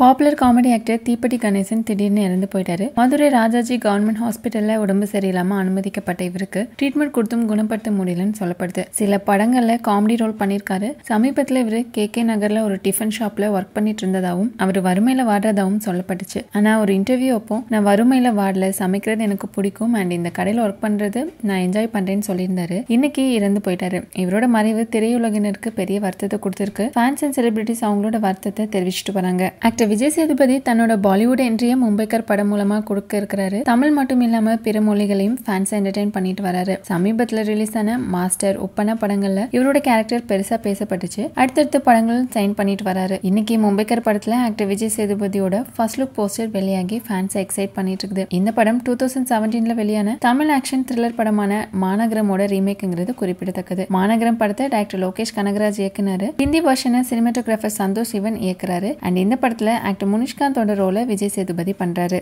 popular comedy actor Theepetti Ganesan திடீர்னு இறந்து போயிட்டாரு மதுரை ராஜாஜி கவர்மெண்ட் ஹாஸ்பிட்டல்ல உடம்பு சரியில்லாம அனுமதிக்கப்பட்ட இவருக்கு ட்ரீட்மெண்ட் கொடுத்தும் குணப்படுத்த முடியலன்னு சொல்லப்படுது சில படங்கள்ல காமெடி ரோல் பண்ணியிருக்காரு சமீபத்துல இவரு கே கே நகர்ல ஒரு டிஃபன் ஷாப்ல ஒர்க் பண்ணிட்டு இருந்ததாகவும் அவர் வறுமையில வாடுறதாகவும் சொல்லப்பட்டுச்சு ஆனா ஒரு இன்டர்வியூ அப்போ நான் வறுமையில வாடல சமைக்கிறது எனக்கு பிடிக்கும் அண்ட் இந்த கடையில ஒர்க் பண்றது நான் என்ஜாய் பண்றேன்னு சொல்லியிருந்தாரு இன்னைக்கு இறந்து போயிட்டாரு இவரோட மறைவு திரையுலகினருக்கு பெரிய வருத்தத்தை கொடுத்திருக்கு ஃபேன்ஸ் அண்ட் செலிபிரிட்டிஸ் அவங்களோட வருத்தத்தை தெரிவிச்சிட்டு வராங்க ஆக்டர் மிஸ்டர் விஜய் சேதுபதி தன்னோட பாலிவுட் என்ட்ரியை மும்பைக்கர் படம் மூலமா கொடுக்க இருக்கிறாரு தமிழ் மட்டும் இல்லாம பிற மொழிகளையும் ஃபேன்ஸ் என்டர்டைன் பண்ணிட்டு வராரு சமீபத்தில் ரிலீஸ் ஆன மாஸ்டர் ஒப்பன படங்கள்ல இவரோட கேரக்டர் பெருசா பேசப்பட்டுச்சு அடுத்தடுத்த படங்களும் சைன் பண்ணிட்டு வராரு இன்னைக்கு மும்பைக்கர் படத்துல ஆக்டர் விஜய் சேதுபதியோட ஃபர்ஸ்ட் லுக் போஸ்டர் வெளியாகி ஃபேன்ஸை எக்ஸைட் பண்ணிட்டு இருக்குது இந்த படம் டூ தௌசண்ட் செவன்டீன்ல வெளியான தமிழ் ஆக்ஷன் த்ரில்லர் படமான மாநகரமோட ரீமேக்குங்கிறது குறிப்பிடத்தக்கது மாநகரம் படத்தை டாக்டர் லோகேஷ் கனகராஜ் இயக்குனாரு ஹிந்தி வருஷனை சினிமாட்டோகிராஃபர் சந்தோஷ் சிவன் இயக்குறாரு அண்ட் இந்த படத்துல ஆக்டர் முனிஷ்காந்தோட ரோலை விஜய் சேதுபதி பண்ணுறாரு